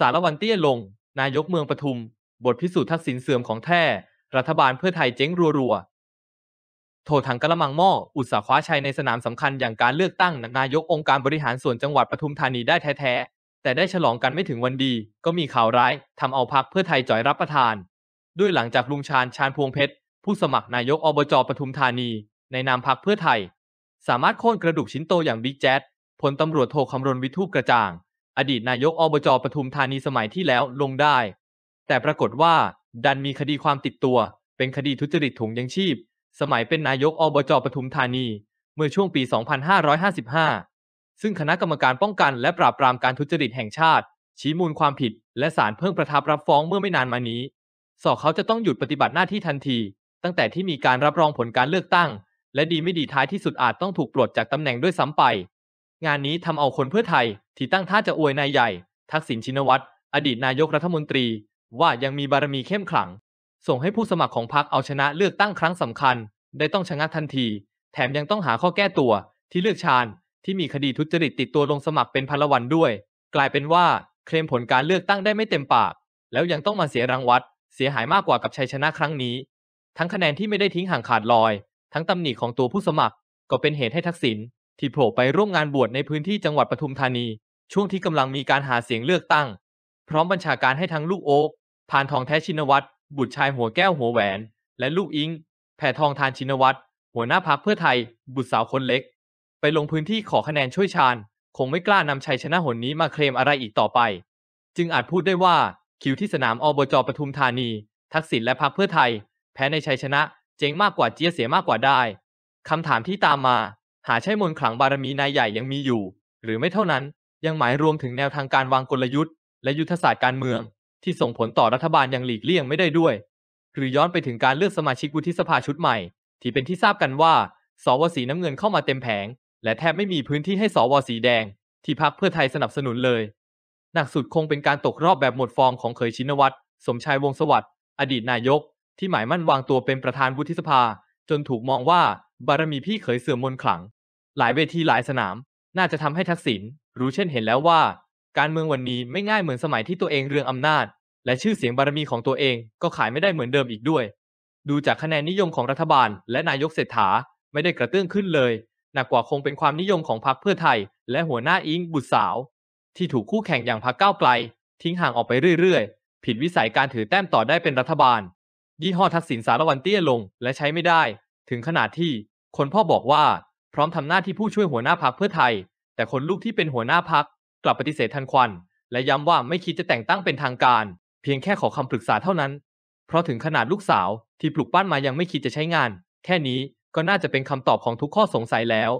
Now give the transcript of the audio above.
สารวันเตี้ยลง นายกเมืองปทุม บทพิสูจน์ทักษิณเสื่อมของแท้ รัฐบาลเพื่อไทยเจ๊งรัวๆ โถถังกระมังหม้อ อุตสาหคว้าชัยในสนามสำคัญอย่างการเลือกตั้ง นายกองค์การบริหารส่วนจังหวัดปทุมธานีได้แท้ๆ แต่ได้ฉลองกันไม่ถึงวันดี ก็มีข่าวร้าย ทำเอาพักเพื่อไทยจ่อยรับประทาน ด้วยหลังจากลุงชาญชาญพวงเพชร ผู้สมัครนายกอบจปทุมธานี ในนามพักเพื่อไทย สามารถโค่นกระดูกชิ้นโตอย่างบิ๊กแจ๊ดพลตำรวจโทคำรณวิทูปกระจ่างอดีตนายกอบจปทุมธานีสมัยที่แล้วลงได้ แต่ปรากฏว่า ดันมีคดีความติดตัว เป็นคดีทุจริตถุงยังชีพ สมัยเป็นนายกอบจปทุมธานีเมื่อช่วงปี 2555 ซึ่งคณะกรรมการป้องกันและปราบปรามการทุจริตแห่งชาติ ชี้มูลความผิดและศาลเพิ่งประทับรับฟ้องเมื่อไม่นานมานี้สอเขาจะต้องหยุดปฏิบัติหน้าที่ทันที ตั้งแต่ที่มีการรับรองผลการเลือกตั้ง และดีไม่ดีท้ายที่สุดอาจต้องถูกปลดจากตำแหน่งด้วยซ้ำไป งานนี้ทำเอาคนเพื่อไทยที่ตั้งท่าจะอวยนายใหญ่ ทักษิณชินวัตร อดีตนายกรัฐมนตรีว่ายังมีบารมีเข้มขลัง ส่งให้ผู้สมัครของพรรคเอาชนะเลือกตั้งครั้งสำคัญ ได้ต้องชะงักทันที แถมยังต้องหาข้อแก้ตัว ที่เลือกชาญ ที่มีคดีทุจริตติดตัวลงสมัครเป็นพลวันด้วย กลายเป็นว่า เคลมผลการเลือกตั้งได้ไม่เต็มปาก แล้วยังต้องมาเสียรางวัลเสียหายมากกว่ากับชัยชนะ ครั้งนี้ทั้งคะแนนที่ไม่ได้ทิ้งห่างขาดลอย ทั้งตำหนิของตัวผู้สมัครก็เป็นเหตุให้ทักษิณที่โผล่ไปร่วมงานบวชในพื้นที่จังหวัดปทุมธานีช่วงที่กำลังมีการหาเสียงเลือกตั้ง พร้อมบัญชาการให้ทั้งลูกโอ๊กพานทองแท้ชินวัตรบุตรชายหัวแก้วหัวแหวนและลูกอิงแผ่ทองทานชินวัตรหัวหน้าพักเพื่อไทย บุตรสาวคนเล็ก ไปลงพื้นที่ขอคะแนนช่วยชาญ คงไม่กล้านำชัยชนะหนนี้มาเคลมอะไรอีกต่อไป จึงอาจพูดได้ว่า คิวที่สนามอบจปทุมธานี ทักษิณและพักเพื่อไทย แพ้ในชัยชนะเจ๊งมากกว่าเจียเสียมากกว่าได้คำถามที่ตามมา หาใช่มนขลังบารมีนายใหญ่ยังมีอยู่ หรือไม่เท่านั้นยังหมายรวมถึงแนวทางการวางกลยุทธ์และยุทธศาสตร์การเมือง ที่ส่งผลต่อรัฐบาลอย่างหลีกเลี่ยงไม่ได้ด้วย หรือย้อนไปถึงการเลือกสมาชิกวุฒิสภาชุดใหม่ ที่เป็นที่ทราบกันว่าสวสีน้ำเงินเข้ามาเต็มแผง และแทบไม่มีพื้นที่ให้สวสีแดง ที่พักเพื่อไทยสนับสนุนเลยหนักสุดคงเป็นการตกรอบแบบหมดฟองของเคยชินวัตรสมชายวงสวัสดิ์อดีตนายก ที่หมายมั่นวางตัวเป็นประธานวุฒิสภา จนถูกมองว่าบารมีพี่เขยเสื่อมมนขลังหลายเวทีหลายสนามน่าจะทำให้ทักษิณรู้เช่นเห็นแล้วว่า การเมืองวันนี้ไม่ง่ายเหมือนสมัยที่ตัวเองเรืองอำนาจ และชื่อเสียงบารมีของตัวเองก็ขายไม่ได้เหมือนเดิมอีกด้วย ดูจากคะแนนนิยมของรัฐบาลและนายกเศรษฐาไม่ได้กระเตื้องขึ้นเลยหนักกว่าคงเป็นความนิยมของพรรคเพื่อไทย และหัวหน้าอิงบุตรสาว ที่ถูกคู่แข่งอย่างพรรคก้าวไกลทิ้งห่างออกไปเรื่อยๆ ผิดวิสัยการถือแต้มต่อได้เป็นรัฐบาลยี่ห้อทักษิณสารวันเตี้ยลงและใช้ไม่ได้ ถึงขนาดที่ คนพ่อบอกว่าพร้อมทำหน้าที่ผู้ช่วยหัวหน้าพักเพื่อไทย แต่คนลูกที่เป็นหัวหน้าพักกลับปฏิเสธทันควัน และย้ำว่าไม่คิดจะแต่งตั้งเป็นทางการ เพียงแค่ขอคำปรึกษาเท่านั้น เพราะถึงขนาดลูกสาวที่ปลูกปั้นมายังไม่คิดจะใช้งาน แค่นี้ก็น่าจะเป็นคำตอบของทุกข้อสงสัยแล้ว